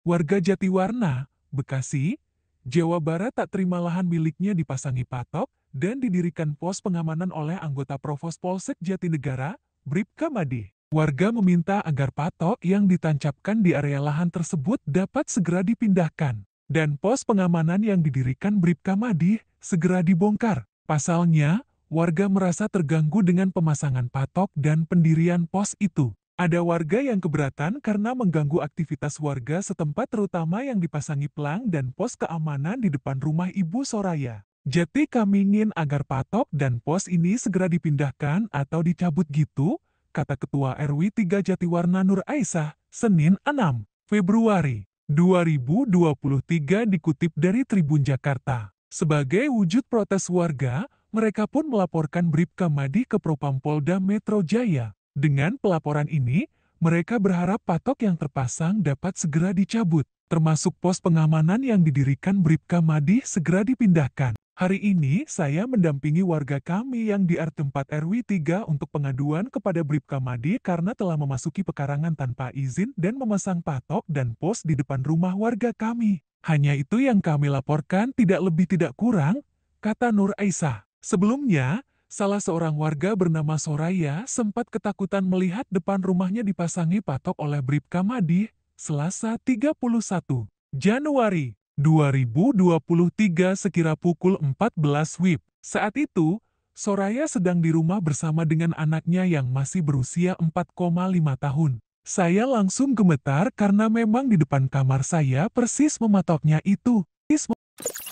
Warga Jatiwarna, Bekasi, Jawa Barat tak terima lahan miliknya dipasangi patok dan didirikan pos pengamanan oleh anggota Provos Polsek Jatinegara, Bripka Madi. Warga meminta agar patok yang ditancapkan di area lahan tersebut dapat segera dipindahkan, dan pos pengamanan yang didirikan Bripka Madi segera dibongkar. Pasalnya, warga merasa terganggu dengan pemasangan patok dan pendirian pos itu. Ada warga yang keberatan karena mengganggu aktivitas warga setempat terutama yang dipasangi pelang dan pos keamanan di depan rumah Ibu Soraya. Jadi kami ingin agar patok dan pos ini segera dipindahkan atau dicabut gitu, kata Ketua RW 3 Jatiwarna Nur Aisyah, Senin 6 Februari 2023 dikutip dari Tribun Jakarta. Sebagai wujud protes warga, mereka pun melaporkan Bribka Madi ke Propam Polda Metro Jaya. Dengan pelaporan ini, mereka berharap patok yang terpasang dapat segera dicabut, termasuk pos pengamanan yang didirikan Bripka Madih segera dipindahkan. Hari ini saya mendampingi warga kami yang di R4 RW 3 untuk pengaduan kepada Bripka Madi karena telah memasuki pekarangan tanpa izin dan memasang patok dan pos di depan rumah warga kami. Hanya itu yang kami laporkan tidak lebih tidak kurang, kata Nur Aisyah. Sebelumnya, salah seorang warga bernama Soraya sempat ketakutan melihat depan rumahnya dipasangi patok oleh Bribka Madi, Selasa 31 Januari 2023 sekira pukul 14 WIB. Saat itu, Soraya sedang di rumah bersama dengan anaknya yang masih berusia 4,5 tahun. Saya langsung gemetar karena memang di depan kamar saya persis mematoknya itu. Ismo